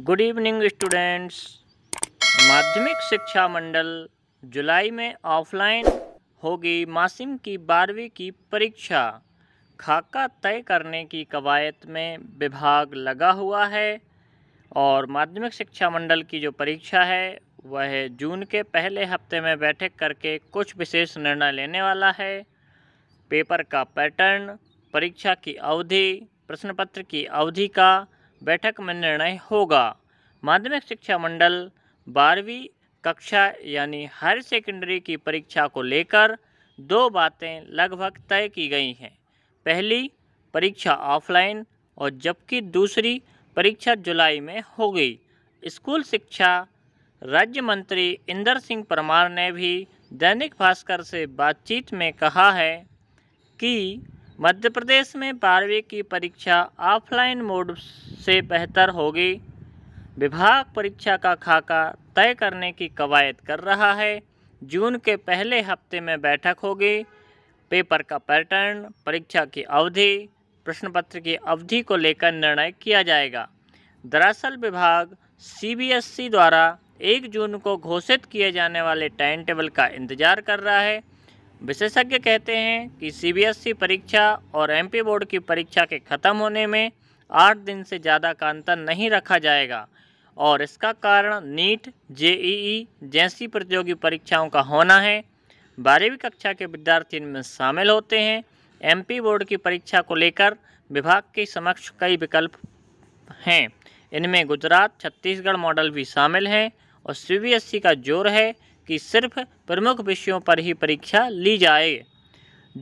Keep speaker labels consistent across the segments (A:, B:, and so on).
A: good evening students माध्यमिक शिक्षा मंडल जुलाई में ऑफलाइन होगी मासिम की बारहवीं की परीक्षा खाका तय करने की कवायद में विभाग लगा हुआ है और माध्यमिक शिक्षा मंडल की जो परीक्षा है वह जून के पहले हफ्ते में बैठक करके कुछ विशेष निर्णय लेने वाला है पेपर का पैटर्न परीक्षा की अवधि प्रश्न पत्र की अवधि का बैठक में निर्णय होगा माध्यमिक शिक्षा मंडल बारहवीं कक्षा यानी हायर सेकेंडरी की परीक्षा को लेकर दो बातें लगभग तय की गई हैं पहली परीक्षा ऑफलाइन और जबकि दूसरी परीक्षा जुलाई में होगी स्कूल शिक्षा राज्य मंत्री इंदर सिंह परमार ने भी दैनिक भास्कर से बातचीत में कहा है कि मध्य प्रदेश में बारहवीं की परीक्षा ऑफलाइन मोड से बेहतर होगी विभाग परीक्षा का खाका तय करने की कवायद कर रहा है जून के पहले हफ्ते में बैठक होगी पेपर का पैटर्न परीक्षा की अवधि प्रश्न पत्र की अवधि को लेकर निर्णय किया जाएगा दरअसल विभाग सीबीएसई e द्वारा एक जून को घोषित किए जाने वाले टाइम टेबल का इंतजार कर रहा है विशेषज्ञ कहते हैं कि सीबीएसई e परीक्षा और एमपी बोर्ड की परीक्षा के ख़त्म होने में आठ दिन से ज़्यादा का अंतर नहीं रखा जाएगा और इसका कारण नीट जेईई जैसी प्रतियोगी परीक्षाओं का होना है बारहवीं कक्षा के विद्यार्थी इनमें शामिल होते हैं एमपी बोर्ड की परीक्षा को लेकर विभाग के समक्ष कई विकल्प हैं इनमें गुजरात छत्तीसगढ़ मॉडल भी शामिल हैं और सी का जोर है कि सिर्फ प्रमुख विषयों पर ही परीक्षा ली जाए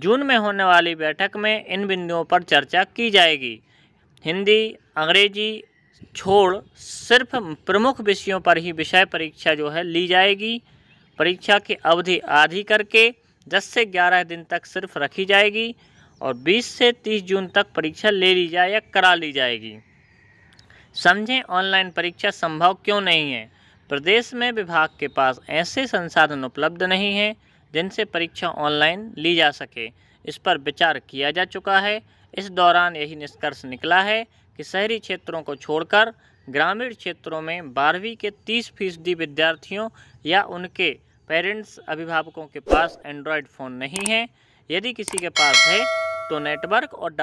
A: जून में होने वाली बैठक में इन बिंदुओं पर चर्चा की जाएगी हिंदी अंग्रेजी छोड़ सिर्फ प्रमुख विषयों पर ही विषय परीक्षा जो है ली जाएगी परीक्षा की अवधि आधी करके 10 से 11 दिन तक सिर्फ रखी जाएगी और 20 से 30 जून तक परीक्षा ले ली जाए या करा ली जाएगी समझें ऑनलाइन परीक्षा संभव क्यों नहीं है प्रदेश में विभाग के पास ऐसे संसाधन उपलब्ध नहीं हैं जिनसे परीक्षा ऑनलाइन ली जा सके इस पर विचार किया जा चुका है इस दौरान यही निष्कर्ष निकला है कि शहरी क्षेत्रों को छोड़कर ग्रामीण क्षेत्रों में बारहवीं के 30 फीसदी विद्यार्थियों या उनके पेरेंट्स अभिभावकों के पास एंड्रॉयड फ़ोन नहीं है यदि किसी के पास है तो नेटवर्क और